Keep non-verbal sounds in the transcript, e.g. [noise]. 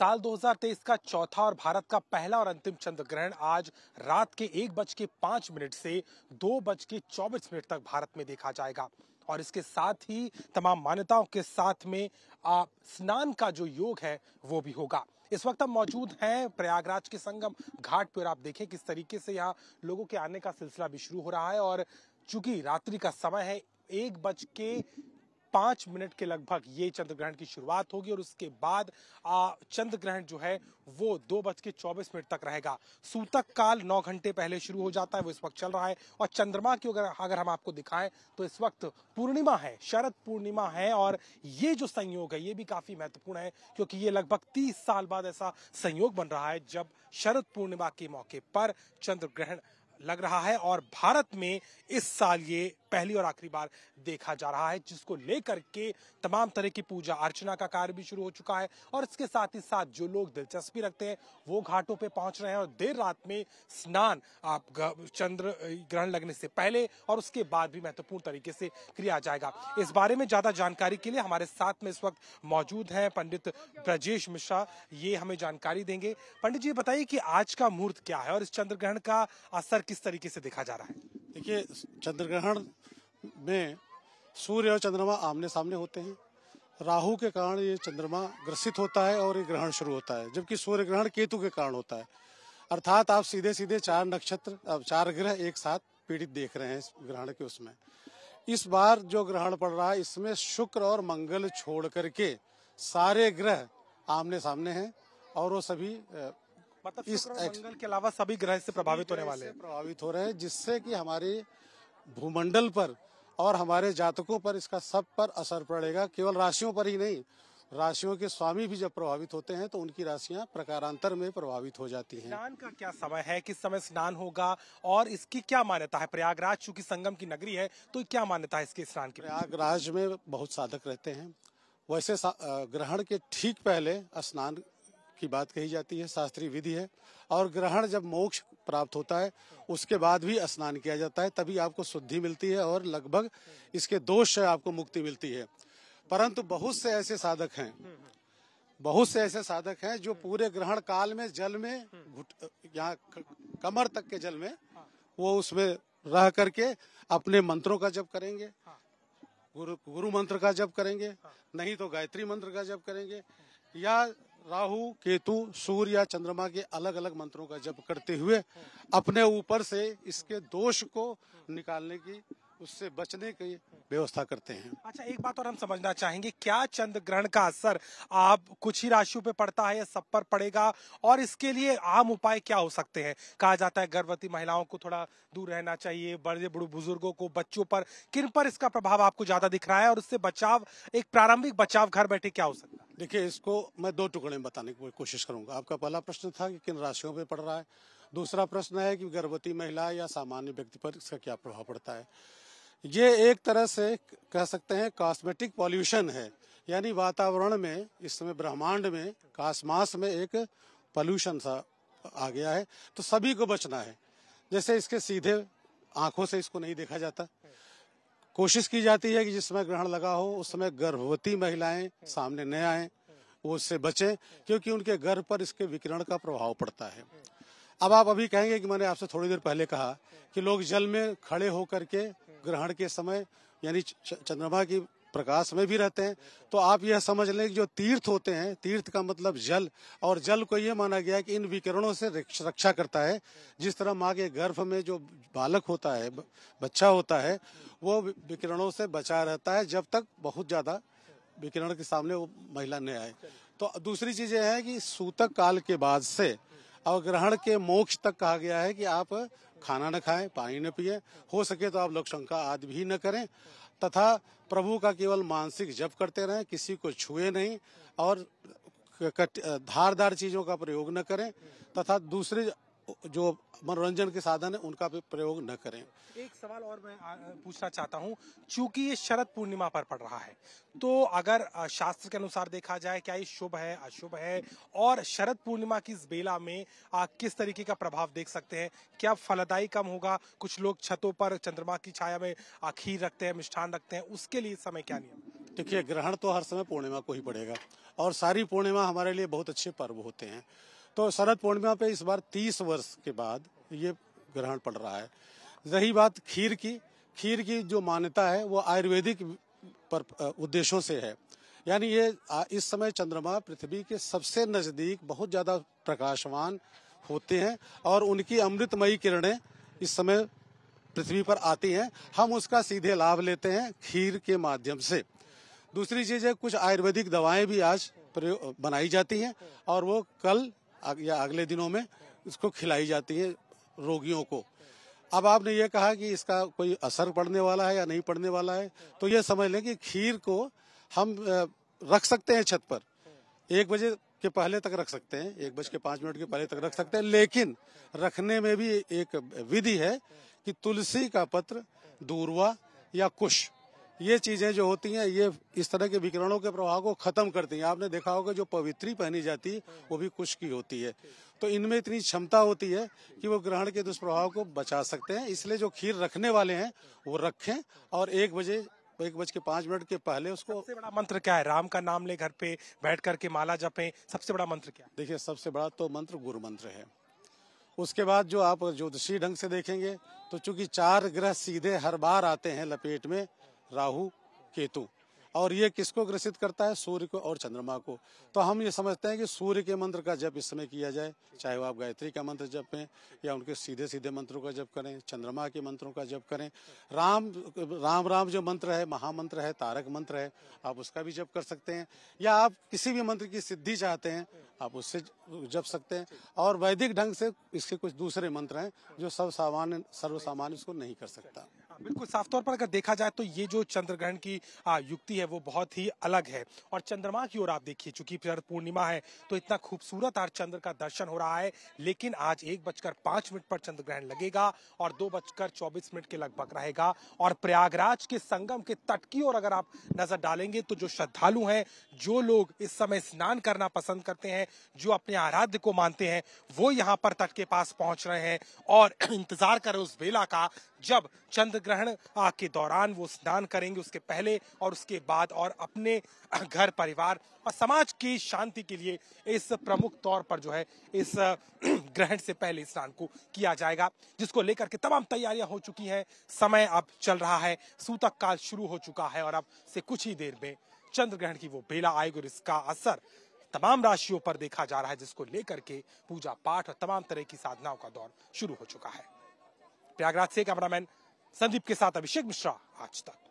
साल 2023 का चौथा और भारत का पहला और अंतिम चंद्र ग्रहण आज रात के एक बज के पांच मिनट से दो बज के चौबीस मिनट तक भारत में देखा जाएगा और इसके साथ ही तमाम मान्यताओं के साथ में आ, स्नान का जो योग है वो भी होगा इस वक्त हम मौजूद हैं प्रयागराज के संगम घाट पर आप देखें किस तरीके से यहाँ लोगों के आने का सिलसिला भी शुरू हो रहा है और चूंकि रात्रि का समय है एक बज के पांच मिनट के लगभग ये चंद्र ग्रहण की शुरुआत होगी और उसके बाद चंद्र ग्रहण जो है वो दो बज के चौबीस मिनट तक रहेगा सूतक काल नौ घंटे पहले शुरू हो जाता है वो इस वक्त चल रहा है और चंद्रमा की अगर अगर हम आपको दिखाएं तो इस वक्त पूर्णिमा है शरद पूर्णिमा है और ये जो संयोग है ये भी काफी महत्वपूर्ण है क्योंकि ये लगभग तीस साल बाद ऐसा संयोग बन रहा है जब शरद पूर्णिमा के मौके पर चंद्र ग्रहण लग रहा है और भारत में इस साल ये पहली और आखिरी बार देखा जा रहा है जिसको लेकर के तमाम तरह की पूजा अर्चना का कार्य भी शुरू हो चुका है और इसके साथ ही साथ जो लोग दिलचस्पी रखते हैं वो घाटों पर पहुंच रहे हैं और देर रात में स्नान आप चंद्र ग्रहण लगने से पहले और उसके बाद भी महत्वपूर्ण तरीके से किया जाएगा इस बारे में ज्यादा जानकारी के लिए हमारे साथ में इस वक्त मौजूद है पंडित ब्रजेश मिश्रा ये हमें जानकारी देंगे पंडित जी बताइए कि आज का मुहूर्त क्या है और इस चंद्र ग्रहण का असर किस तरीके से देखा जा रहा है देखिए चंद्र ग्रहण में सूर्य और चंद्रमा आमने सामने होते हैं राहु के कारण ये चंद्रमा ग्रसित होता है और ये ग्रहण शुरू होता है जबकि सूर्य ग्रहण केतु के कारण होता है अर्थात आप सीधे सीधे चार नक्षत्र चार ग्रह एक साथ पीड़ित देख रहे हैं इस ग्रहण के उसमें इस बार जो ग्रहण पड़ रहा है इसमें शुक्र और मंगल छोड़ करके सारे ग्रह आमने सामने हैं और वो सभी मतलब इस मंगल के अलावा सभी ग्रह से प्रभावित होने वाले हैं प्रभावित हो रहे हैं जिससे कि हमारे भूमंडल पर और हमारे जातकों पर इसका सब पर असर पड़ेगा केवल राशियों पर ही नहीं राशियों के स्वामी भी जब प्रभावित होते हैं तो उनकी राशियां प्रकारांतर में प्रभावित हो जाती हैं। स्नान का क्या समय है किस समय स्नान होगा और इसकी क्या मान्यता है प्रयागराज चूंकि संगम की नगरी है तो क्या मान्यता है इसके स्नान की प्रयागराज में बहुत साधक रहते हैं वैसे ग्रहण के ठीक पहले स्नान की बात कही जाती है शास्त्रीय विधि है और ग्रहण जब मोक्ष प्राप्त होता है उसके बाद भी स्नान किया जाता है तभी आपको शुद्धि मिलती है और लगभग इसके दोष से आपको मुक्ति मिलती है परंतु बहुत से ऐसे साधक हैं बहुत से ऐसे साधक हैं जो पूरे ग्रहण काल में जल में घुट यहाँ कमर तक के जल में वो उसमें रह करके अपने मंत्रों का जब करेंगे गुरु गुरु मंत्र का जब करेंगे नहीं तो गायत्री मंत्र का जब करेंगे या राहु केतु सूर्य या चंद्रमा के अलग अलग मंत्रों का जप करते हुए अपने ऊपर से इसके दोष को निकालने की उससे बचने की व्यवस्था करते हैं अच्छा एक बात और हम समझना चाहेंगे क्या चंद्र ग्रहण का असर आप कुछ ही राशियों पे पड़ता है या सब पर पड़ेगा और इसके लिए आम उपाय क्या हो सकते हैं कहा जाता है गर्भवती महिलाओं को थोड़ा दूर रहना चाहिए बड़े बड़े बुजुर्गों को बच्चों पर किन पर इसका प्रभाव आपको ज्यादा दिख रहा है और उससे बचाव एक प्रारंभिक बचाव घर बैठे क्या हो सकता है देखिए इसको मैं दो टुकड़े में बताने की कोशिश करूंगा आपका पहला प्रश्न था कि किन राशियों पे पड़ रहा है दूसरा प्रश्न है कि गर्भवती महिला या सामान्य व्यक्ति पर इसका क्या प्रभाव पड़ता है ये एक तरह से कह सकते हैं कॉस्मेटिक पॉल्यूशन है यानी वातावरण में इस समय ब्रह्मांड में कासमास में एक पॉल्यूशन सा आ गया है तो सभी को बचना है जैसे इसके सीधे आंखों से इसको नहीं देखा जाता कोशिश की जाती है कि जिस समय ग्रहण लगा हो उस समय गर्भवती महिलाएं सामने न आए वो उससे बचे क्योंकि उनके गर्भ पर इसके विकिरण का प्रभाव पड़ता है अब आप अभी कहेंगे कि मैंने आपसे थोड़ी देर पहले कहा कि लोग जल में खड़े होकर के ग्रहण के समय यानी चंद्रमा की प्रकाश में भी रहते हैं तो आप यह समझ लें कि जो तीर्थ होते हैं तीर्थ का मतलब जल और जल को यह माना गया कि इन विकिरणों से रक्षा करता है जिस तरह माँ के गर्भ में जो बालक होता है बच्चा होता है वो विकिरणों से बचा रहता है जब तक बहुत ज़्यादा विकिरण के सामने वो महिला नहीं आए तो दूसरी चीज़ यह है कि सूतक काल के बाद से अवग्रहण के मोक्ष तक कहा गया है कि आप खाना न खाएं पानी न पिए हो सके तो आप लोग शंका आदि भी न करें तथा प्रभु का केवल मानसिक जप करते रहें किसी को छुए नहीं और धारदार चीज़ों का प्रयोग न करें तथा दूसरे जो मनोरंजन के साधन है उनका भी प्रयोग न करें एक सवाल और मैं पूछना चाहता हूँ चूंकि ये शरद पूर्णिमा पर पड़ रहा है तो अगर शास्त्र के अनुसार देखा जाए क्या ये शुभ है अशुभ है और शरद पूर्णिमा की इस बेला में आ, किस तरीके का प्रभाव देख सकते हैं क्या फलदायी कम होगा कुछ लोग छतों पर चंद्रमा की छाया में खीर रखते हैं मिष्ठान रखते हैं उसके लिए इस समय क्या नियम देखिए ग्रहण तो हर समय पूर्णिमा को ही पड़ेगा और सारी पूर्णिमा हमारे लिए बहुत अच्छे पर्व होते हैं तो शरद पूर्णिमा पे इस बार तीस वर्ष के बाद ये ग्रहण पड़ रहा है रही बात खीर की खीर की जो मान्यता है वो आयुर्वेदिक पर उद्देश्यों से है यानी ये इस समय चंद्रमा पृथ्वी के सबसे नज़दीक बहुत ज़्यादा प्रकाशवान होते हैं और उनकी अमृतमयी किरणें इस समय पृथ्वी पर आती हैं हम उसका सीधे लाभ लेते हैं खीर के माध्यम से दूसरी चीज़ है कुछ आयुर्वेदिक दवाएं भी आज बनाई जाती हैं और वो कल या अगले दिनों में इसको खिलाई जाती है रोगियों को अब आपने ये कहा कि इसका कोई असर पड़ने वाला है या नहीं पड़ने वाला है तो ये समझ लें कि खीर को हम रख सकते हैं छत पर एक बजे के पहले तक रख सकते हैं एक बज के पाँच मिनट के पहले तक रख सकते हैं लेकिन रखने में भी एक विधि है कि तुलसी का पत्र दूरवा या कुश ये चीजें जो होती हैं ये इस तरह के विकिरणों के प्रभाव को खत्म करती हैं आपने देखा होगा जो पवित्री पहनी जाती है वो भी कुश की होती है तो इनमें इतनी क्षमता होती है कि वो ग्रहण के दुष्प्रभाव को बचा सकते हैं इसलिए जो खीर रखने वाले हैं वो रखें और एक बजे एक बज के पांच मिनट के पहले उसको सबसे बड़ा मंत्र क्या है राम का नाम ले घर पे बैठ करके माला जपे सबसे बड़ा मंत्र क्या देखिए सबसे बड़ा तो मंत्र गुरु मंत्र है उसके बाद जो आप ज्योतिषी ढंग से देखेंगे तो चूंकि चार ग्रह सीधे हर बार आते हैं लपेट में राहु केतु और ये किसको ग्रसित करता है सूर्य को और चंद्रमा को तो हम ये समझते हैं कि सूर्य के मंत्र का जप इस समय किया जाए चाहे वो आप गायत्री का मंत्र जप करें या उनके सीधे सीधे मंत्रों का जप करें चंद्रमा के मंत्रों का जप करें राम राम राम जो मंत्र है महामंत्र है तारक मंत्र है आप उसका भी जप कर सकते हैं या आप किसी भी मंत्र की सिद्धि चाहते हैं आप उससे जप सकते हैं और वैदिक ढंग से इसके कुछ दूसरे मंत्र हैं जो सब सामान्य सर्वसामान्य उसको नहीं कर सकता बिल्कुल साफ तौर पर अगर देखा जाए तो ये जो चंद्र ग्रहण की युक्ति है वो बहुत ही अलग है और चंद्रमा की ओर आप देखिए चूंकि शरद पूर्णिमा है तो इतना खूबसूरत आज चंद्र का दर्शन हो रहा है लेकिन आज एक बजकर पांच मिनट पर चंद्र ग्रहण लगेगा और दो बजकर चौबीस मिनट के लगभग रहेगा और प्रयागराज के संगम के तट की ओर अगर आप नजर डालेंगे तो जो श्रद्धालु हैं जो लोग इस समय स्नान करना पसंद करते हैं जो अपने आराध्य को मानते हैं वो यहाँ पर तट के पास पहुंच रहे हैं और इंतजार कर उस बेला का जब चंद्र ग्रहण के दौरान वो स्नान करेंगे उसके पहले और उसके बाद और अपने घर परिवार और समाज की शांति के लिए इस प्रमुख तौर पर जो है इस [clears throat] ग्रहण से पहले स्नान को किया जाएगा जिसको लेकर के तमाम तैयारियां हो चुकी हैं समय अब चल रहा है सूतक काल शुरू हो चुका है और अब से कुछ ही देर में चंद्र ग्रहण की वो बेला आएगी और इसका असर तमाम राशियों पर देखा जा रहा है जिसको लेकर के पूजा पाठ और तमाम तरह की साधनाओं का दौर शुरू हो चुका है प्रयागराज से कैमरामैन संदीप के साथ अभिषेक मिश्रा आज तक